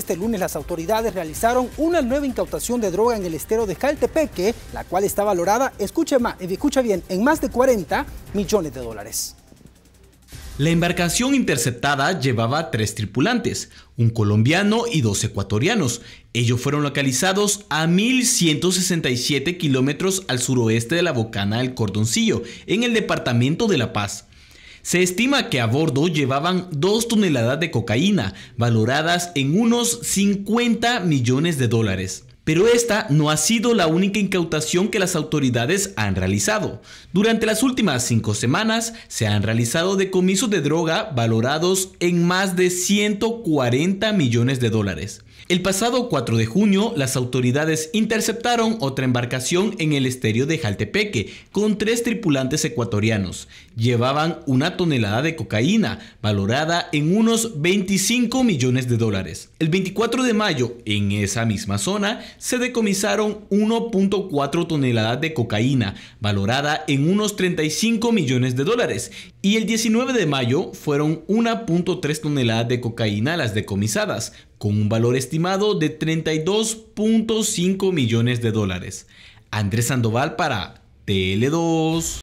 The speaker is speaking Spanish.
Este lunes las autoridades realizaron una nueva incautación de droga en el estero de Caltepeque, la cual está valorada, escuche, más, eh, escucha bien, en más de 40 millones de dólares. La embarcación interceptada llevaba tres tripulantes, un colombiano y dos ecuatorianos. Ellos fueron localizados a 1.167 kilómetros al suroeste de la bocana del Cordoncillo, en el departamento de La Paz. Se estima que a bordo llevaban dos toneladas de cocaína, valoradas en unos 50 millones de dólares. Pero esta no ha sido la única incautación que las autoridades han realizado. Durante las últimas cinco semanas se han realizado decomisos de droga valorados en más de 140 millones de dólares. El pasado 4 de junio, las autoridades interceptaron otra embarcación en el estero de Jaltepeque con tres tripulantes ecuatorianos. Llevaban una tonelada de cocaína, valorada en unos 25 millones de dólares. El 24 de mayo, en esa misma zona, se decomisaron 1.4 toneladas de cocaína, valorada en unos 35 millones de dólares, y el 19 de mayo fueron 1.3 toneladas de cocaína las decomisadas, con un valor estimado de 32.5 millones de dólares. Andrés Sandoval para TL2.